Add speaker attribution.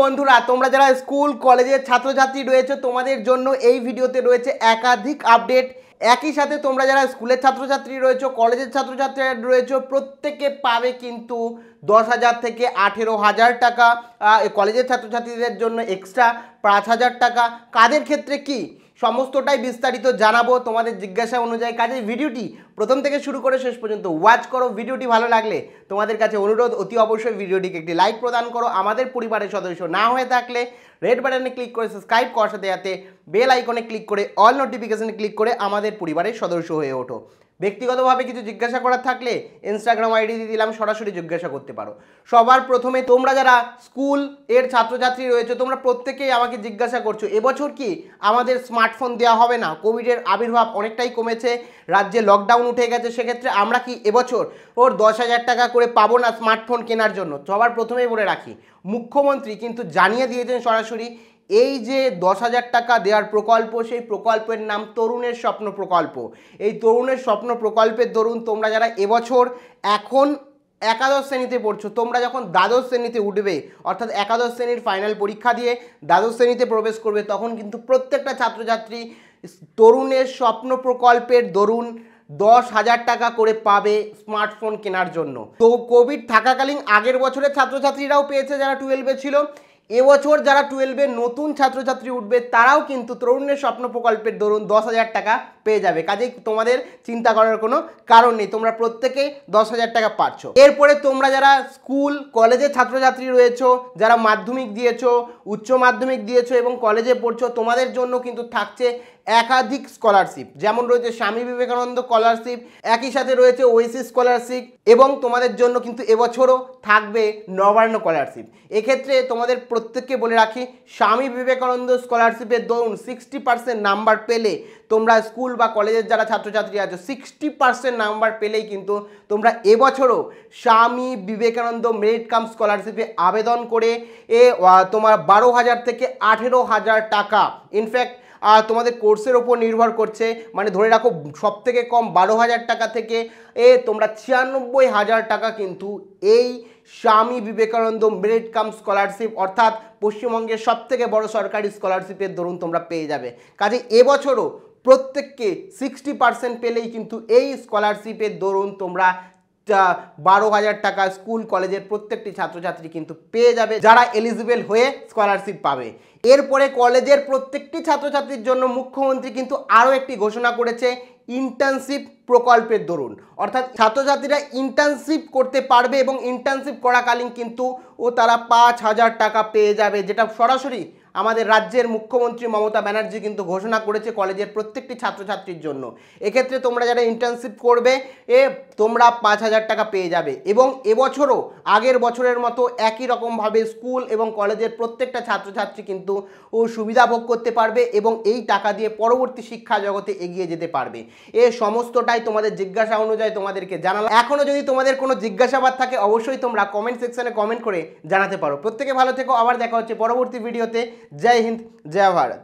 Speaker 1: বন্ধুরা তোমরা যারা স্কুল কলেজের ছাত্রছাত্রী রয়েছে তোমাদের জন্য এই ভিডিওতে রয়েছে একাধিক আপডেট একই সাথে তোমরা যারা স্কুলের ছাত্রছাত্রী রয়েছে কলেজের ছাত্রছাত্রী রয়েছে প্রত্যেকে পাবে কিন্তু দশ হাজার থেকে আঠেরো হাজার টাকা কলেজের ছাত্রছাত্রীদের জন্য এক্সট্রা পাঁচ হাজার টাকা কাদের ক্ষেত্রে কী সমস্তটাই বিস্তারিত জানাবো তোমাদের জিজ্ঞাসা অনুযায়ী কাজে ভিডিওটি প্রথম থেকে শুরু করে শেষ পর্যন্ত ওয়াচ করো ভিডিওটি ভালো লাগলে তোমাদের কাছে অনুরোধ অতি অবশ্যই ভিডিওটিকে একটি লাইক প্রদান করো আমাদের পরিবারের সদস্য না হয়ে থাকলে রেড বাটনে ক্লিক করে সাবস্ক্রাইব করার সাথে সাথে বেল আইকনে ক্লিক করে অল নোটিফিকেশানে ক্লিক করে আমাদের পরিবারের সদস্য হয়ে ওঠো ব্যক্তিগতভাবে কিছু জিজ্ঞাসা করার থাকলে ইনস্টাগ্রাম আইডি দিয়ে দিলাম সরাসরি জিজ্ঞাসা করতে পারো সবার প্রথমে তোমরা যারা স্কুল এর ছাত্রছাত্রী রয়েছে তোমরা প্রত্যেকেই আমাকে জিজ্ঞাসা করছো এবছর কি আমাদের স্মার্টফোন দেওয়া হবে না কোভিডের আবির্ভাব অনেকটাই কমেছে রাজ্যে লকডাউন উঠে গেছে সেক্ষেত্রে আমরা কি এবছর ওর দশ হাজার টাকা করে পাবো না স্মার্টফোন কেনার জন্য সবার প্রথমেই বলে রাখি মুখ্যমন্ত্রী কিন্তু জানিয়ে দিয়েছেন সরাসরি এই যে দশ হাজার টাকা দেওয়ার প্রকল্প সেই প্রকল্পের নাম তরুণের স্বপ্ন প্রকল্প এই তরুণের স্বপ্ন প্রকল্পের দরুন তোমরা যারা এবছর এখন একাদশ শ্রেণীতে পড়ছো তোমরা যখন দ্বাদশ শ্রেণীতে উঠবে অর্থাৎ একাদশ শ্রেণীর ফাইনাল পরীক্ষা দিয়ে দ্বাদশ শ্রেণীতে প্রবেশ করবে তখন কিন্তু প্রত্যেকটা ছাত্রছাত্রী তরুণের স্বপ্ন প্রকল্পের দরুন দশ হাজার টাকা করে পাবে স্মার্টফোন কেনার জন্য তো কোভিড থাকাকালীন আগের বছরের ছাত্রছাত্রীরাও পেয়েছে যারা টুয়েলভে ছিল এবছর যারা টুয়েলভে নতুন ছাত্রছাত্রী উঠবে তারাও কিন্তু তরুণের স্বপ্ন প্রকল্পের দরুন দশ হাজার টাকা পেয়ে যাবে কাজেই তোমাদের চিন্তা করার কোনো কারণ নেই তোমরা প্রত্যেকে দশ হাজার টাকা পাচ্ছ এরপরে তোমরা যারা স্কুল কলেজের ছাত্রছাত্রী রয়েছে যারা মাধ্যমিক দিয়েছো উচ্চ মাধ্যমিক দিয়েছো এবং কলেজে পড়ছো তোমাদের জন্য কিন্তু থাকছে একাধিক স্কলারশিপ যেমন রয়েছে স্বামী বিবেকানন্দ স্কলারশিপ একই সাথে রয়েছে ওয়েসি স্কলারশিপ এবং তোমাদের জন্য কিন্তু এবছরও থাকবে নবান্ন স্কলারশিপ এক্ষেত্রে তোমাদের প্রত্যেককে বলে রাখি স্বামী বিবেকানন্দ স্কলারশিপের দরুন সিক্সটি পার্সেন্ট নাম্বার পেলে তোমরা স্কুল বা কলেজের যারা ছাত্রছাত্রী আছো সিক্সটি পার্সেন্ট নাম্বার পেলেই কিন্তু তোমরা এবছরও স্বামী বিবেকানন্দ মেরিট কাম স্কলারশিপে আবেদন করে এ তোমার বারো হাজার থেকে আঠেরো হাজার টাকা ইনফ্যাক্ট তোমাদের কোর্সের ওপর নির্ভর করছে মানে ধরে রাখো সব থেকে কম বারো হাজার টাকা থেকে এ তোমরা ছিয়ানব্বই হাজার টাকা কিন্তু এই স্বামী বিবেকানন্দ মেরিট কাম স্কলারশিপ অর্থাৎ পশ্চিমবঙ্গের সবথেকে বড় সরকারি স্কলারশিপের দরুন তোমরা পেয়ে যাবে কাজে এবছরও প্রত্যেককে সিক্সটি পার্সেন্ট পেলেই কিন্তু এই স্কলারশিপের দরুন তোমরা বারো হাজার টাকা স্কুল কলেজের প্রত্যেকটি ছাত্রছাত্রী কিন্তু পেয়ে যাবে যারা এলিজিবেল হয়ে স্কলারশিপ পাবে এরপরে কলেজের প্রত্যেকটি ছাত্রছাত্রীর জন্য মুখ্যমন্ত্রী কিন্তু আরও একটি ঘোষণা করেছে ইন্টার্নশিপ প্রকল্পের দরুন অর্থাৎ ছাত্রছাত্রীরা ইন্টার্নশিপ করতে পারবে এবং ইন্টার্নশিপ করাকালীন কিন্তু ও তারা পাঁচ হাজার টাকা পেয়ে যাবে যেটা সরাসরি আমাদের রাজ্যের মুখ্যমন্ত্রী মমতা ব্যানার্জি কিন্তু ঘোষণা করেছে কলেজের প্রত্যেকটি ছাত্রছাত্রীর জন্য এক্ষেত্রে তোমরা যারা ইন্টার্নশিপ করবে এ তোমরা পাঁচ হাজার টাকা পেয়ে যাবে এবং এবছরও আগের বছরের মতো একই রকমভাবে স্কুল এবং কলেজের প্রত্যেকটা ছাত্রছাত্রী কিন্তু ও সুবিধা ভোগ করতে পারবে এবং এই টাকা দিয়ে পরবর্তী শিক্ষা জগতে এগিয়ে যেতে পারবে এ সমস্তটাই তোমাদের জিজ্ঞাসা অনুযায়ী তোমাদেরকে জানালো এখনও যদি তোমাদের কোনো জিজ্ঞাসাবাদ থাকে অবশ্যই তোমরা কমেন্ট সেকশানে কমেন্ট করে জানাতে পারো প্রত্যেকে ভালো থেকো আবার দেখা হচ্ছে পরবর্তী ভিডিওতে जय हिंद जय भारत